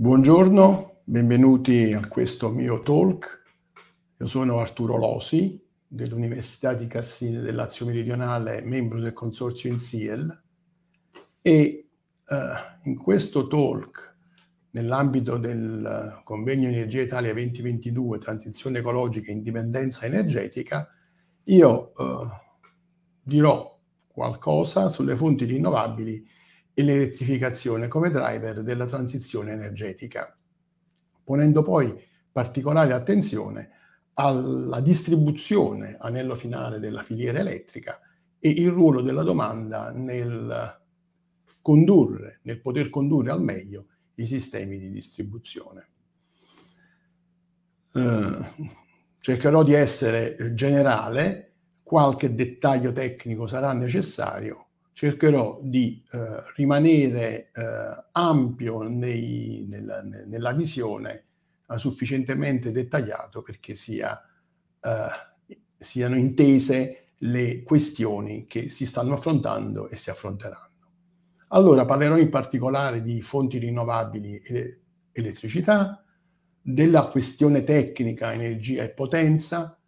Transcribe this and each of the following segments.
Buongiorno, benvenuti a questo mio talk. Io sono Arturo Losi dell'Università di Cassino del Lazio Meridionale, membro del consorzio INSIEL e eh, in questo talk nell'ambito del eh, convegno Energia Italia 2022, transizione ecologica e indipendenza energetica, io eh, dirò qualcosa sulle fonti rinnovabili e l'elettrificazione come driver della transizione energetica, ponendo poi particolare attenzione alla distribuzione, anello finale della filiera elettrica e il ruolo della domanda nel condurre, nel poter condurre al meglio i sistemi di distribuzione. Eh, cercherò di essere generale, qualche dettaglio tecnico sarà necessario, cercherò di eh, rimanere eh, ampio nei, nella, nella, visione, ma eh, sufficientemente dettagliato perché sia, eh, siano intese le questioni che si stanno affrontando e si affronteranno. Allora parlerò in particolare di fonti rinnovabili e elettricità, della questione tecnica, energia e potenza,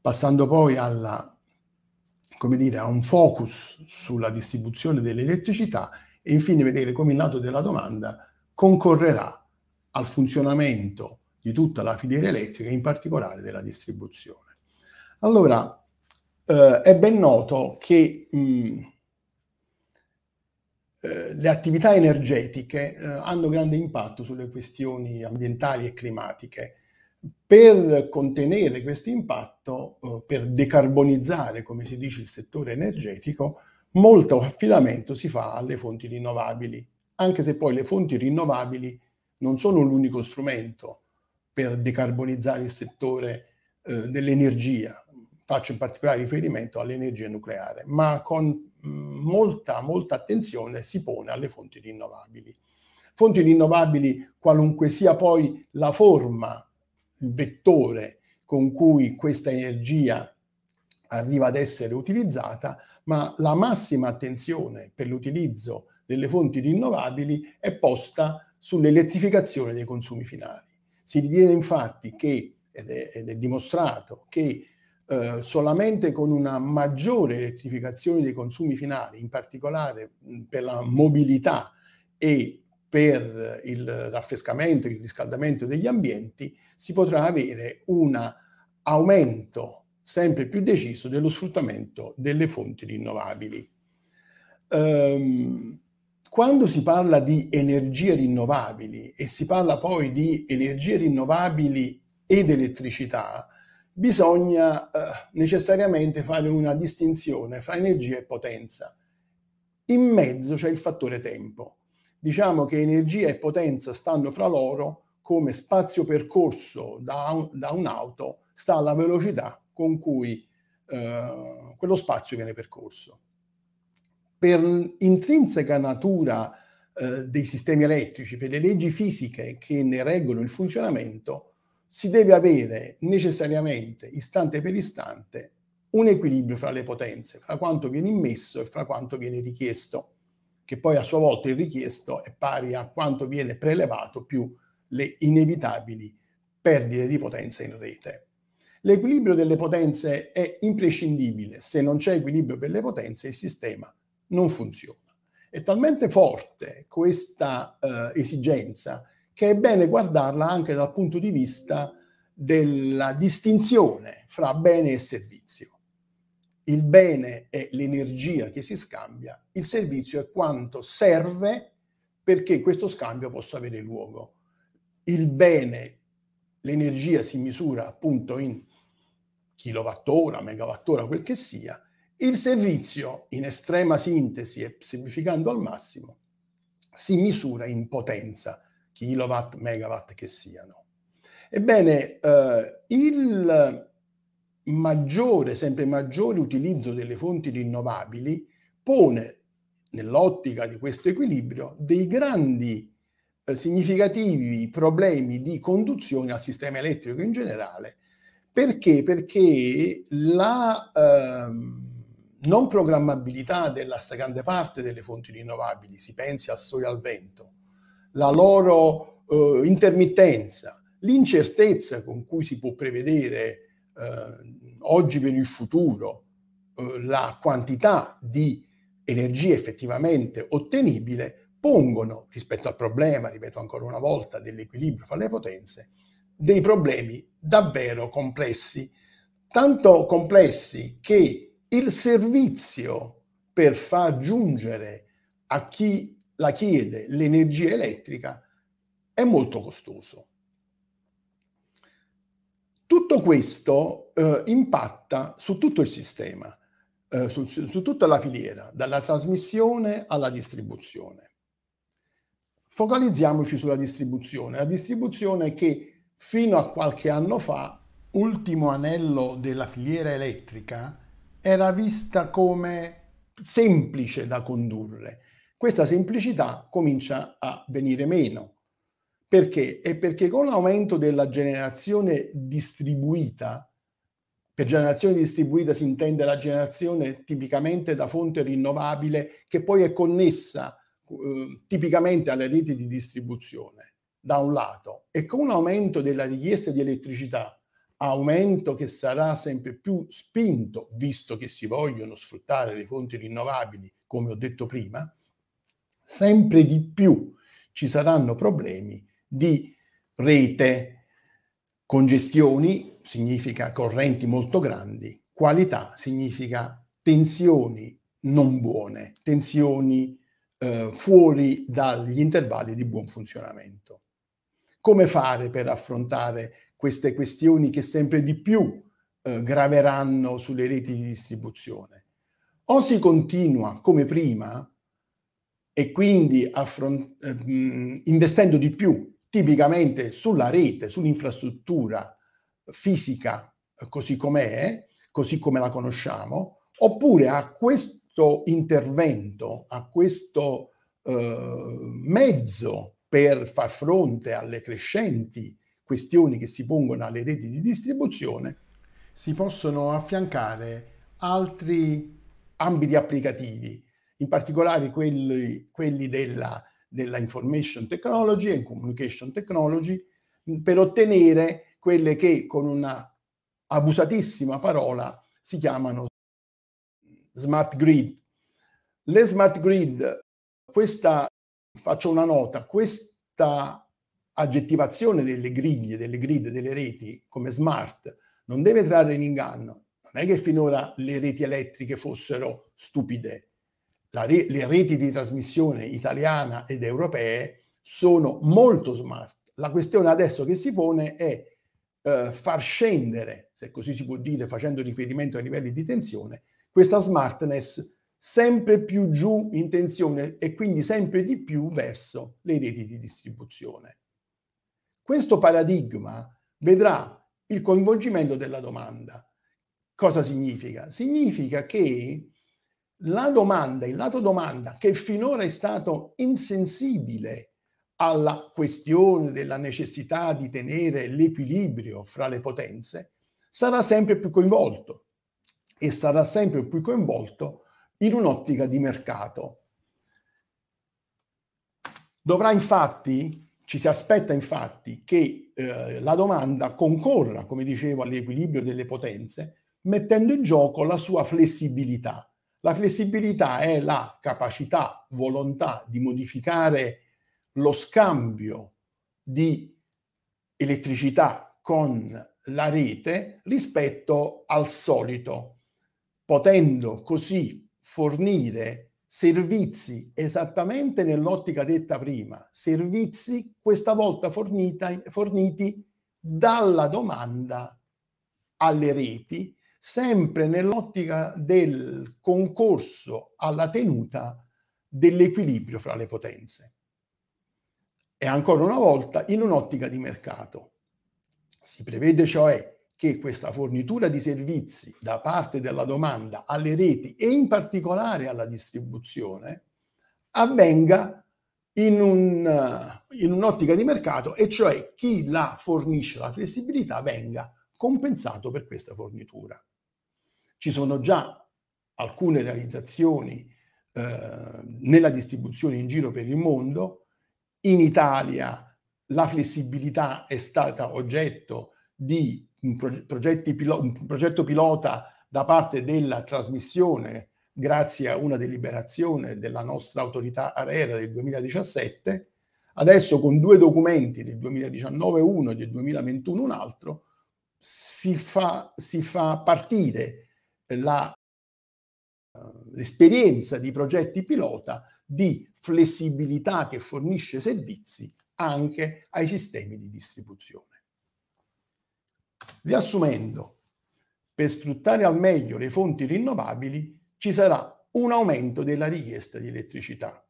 passando poi alla come dire, a un focus sulla distribuzione dell'elettricità e infine vedere come il lato della domanda concorrerà al funzionamento di tutta la filiera elettrica, in particolare della distribuzione. Allora, eh, è ben noto che mh, mm, eh, le attività energetiche eh, hanno grande impatto sulle questioni ambientali e climatiche per contenere questo impatto, eh, per decarbonizzare, come si dice, il settore energetico, molto affidamento si fa alle fonti rinnovabili, anche se poi le fonti rinnovabili non sono l'unico strumento per decarbonizzare il settore eh, dell'energia, faccio in particolare riferimento all'energia nucleare, ma con mm, molta, molta attenzione si pone alle fonti rinnovabili. Fonti rinnovabili, qualunque sia poi la forma il vettore con cui questa energia arriva ad essere utilizzata, ma la massima attenzione per l'utilizzo delle fonti rinnovabili è posta sull'elettrificazione dei consumi finali. Si ritiene infatti che, ed è, ed è dimostrato, che eh, solamente con una maggiore elettrificazione dei consumi finali, in particolare per la mobilità e per il raffrescamento e il riscaldamento degli ambienti, si potrà avere un aumento sempre più deciso dello sfruttamento delle fonti rinnovabili. Ehm, quando si parla di energie rinnovabili e si parla poi di energie rinnovabili ed elettricità, bisogna eh, necessariamente fare una distinzione fra energia e potenza. In mezzo c'è il fattore tempo. Diciamo che energia e potenza stanno fra loro come spazio percorso da, da un'auto sta alla velocità con cui eh, quello spazio viene percorso. Per intrinseca natura eh, dei sistemi elettrici, per le leggi fisiche che ne reggono il funzionamento, si deve avere necessariamente, istante per istante, un equilibrio fra le potenze, fra quanto viene immesso e fra quanto viene richiesto, che poi a sua volta il richiesto è pari a quanto viene prelevato più le inevitabili perdite di potenza in rete. L'equilibrio delle potenze è imprescindibile, se non c'è equilibrio delle potenze il sistema non funziona. È talmente forte questa eh, esigenza che è bene guardarla anche dal punto di vista della distinzione fra bene e servizio. Il bene è l'energia che si scambia, il servizio è quanto serve perché questo scambio possa avere luogo il bene, l'energia si misura appunto in kilowattora, megawattora, quel che sia, il servizio, in estrema sintesi e semplificando al massimo, si misura in potenza, kilowatt, megawatt che siano. Ebbene, eh, il maggiore, sempre maggiore utilizzo delle fonti rinnovabili pone nell'ottica di questo equilibrio dei grandi eh, significativi problemi di conduzione al sistema elettrico in generale. Perché? Perché la ehm, non programmabilità della stragrande parte delle fonti rinnovabili, si pensi al sole e al vento, la loro eh, intermittenza, l'incertezza con cui si può prevedere eh, oggi per il futuro eh, la quantità di energia effettivamente ottenibile, pongono rispetto al problema, ripeto ancora una volta, dell'equilibrio fra le potenze, dei problemi davvero complessi, tanto complessi che il servizio per far giungere a chi la chiede l'energia elettrica è molto costoso. Tutto questo eh, impatta su tutto il sistema, eh, su, su tutta la filiera, dalla trasmissione alla distribuzione. Focalizziamoci sulla distribuzione. La distribuzione che fino a qualche anno fa, ultimo anello della filiera elettrica, era vista come semplice da condurre. Questa semplicità comincia a venire meno. Perché? È perché con l'aumento della generazione distribuita, per generazione distribuita si intende la generazione tipicamente da fonte rinnovabile che poi è connessa eh, tipicamente alle reti di distribuzione, da un lato, e con un aumento della richiesta di elettricità, aumento che sarà sempre più spinto, visto che si vogliono sfruttare le fonti rinnovabili, come ho detto prima, sempre di più ci saranno problemi di rete, congestioni significa correnti molto grandi, qualità significa tensioni non buone, tensioni eh, fuori dagli intervalli di buon funzionamento. Come fare per affrontare queste questioni che sempre di più eh, graveranno sulle reti di distribuzione? O si continua come prima e quindi affront- ehm, investendo di più tipicamente sulla rete, sull'infrastruttura fisica eh, così com'è, così come la conosciamo, oppure a questo questo intervento, a questo eh, mezzo per far fronte alle crescenti questioni che si pongono alle reti di distribuzione, si possono affiancare altri ambiti applicativi, in particolare quelli, quelli della, della information technology e communication technology, per ottenere quelle che con una abusatissima parola si chiamano smart grid. Le smart grid, questa, faccio una nota, questa aggettivazione delle griglie, delle grid, delle reti come smart non deve trarre in inganno. Non è che finora le reti elettriche fossero stupide. Re, le reti di trasmissione italiana ed europee sono molto smart. La questione adesso che si pone è eh, far scendere, se così si può dire, facendo riferimento ai livelli di tensione, questa smartness sempre più giù in tensione e quindi sempre di più verso le reti di distribuzione. Questo paradigma vedrà il coinvolgimento della domanda. Cosa significa? Significa che la domanda, il lato domanda, che finora è stato insensibile alla questione della necessità di tenere l'equilibrio fra le potenze, sarà sempre più coinvolto e sarà sempre più coinvolto in un'ottica di mercato. Dovrà infatti, ci si aspetta infatti che eh, la domanda concorra, come dicevo, all'equilibrio delle potenze, mettendo in gioco la sua flessibilità. La flessibilità è la capacità, volontà di modificare lo scambio di elettricità con la rete rispetto al solito potendo così fornire servizi esattamente nell'ottica detta prima, servizi questa volta fornita, forniti dalla domanda alle reti, sempre nell'ottica del concorso alla tenuta dell'equilibrio fra le potenze. E ancora una volta in un'ottica di mercato. Si prevede cioè che questa fornitura di servizi da parte della domanda alle reti e in particolare alla distribuzione avvenga in, un, in un'ottica di mercato e cioè chi la fornisce la flessibilità venga compensato per questa fornitura. Ci sono già alcune realizzazioni eh, nella distribuzione in giro per il mondo. In Italia la flessibilità è stata oggetto di un, pilo- un progetto pilota da parte della trasmissione grazie a una deliberazione della nostra autorità ARERA del 2017, adesso con due documenti del 2019 uno e del 2021 un altro, si fa, si fa partire la, eh, l'esperienza di progetti pilota di flessibilità che fornisce servizi anche ai sistemi di distribuzione. Riassumendo, per sfruttare al meglio le fonti rinnovabili ci sarà un aumento della richiesta di elettricità.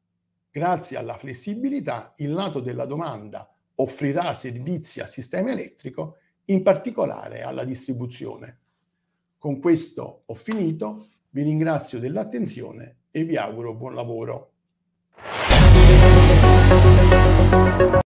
Grazie alla flessibilità, il lato della domanda offrirà servizi al sistema elettrico, in particolare alla distribuzione. Con questo ho finito, vi ringrazio dell'attenzione e vi auguro buon lavoro.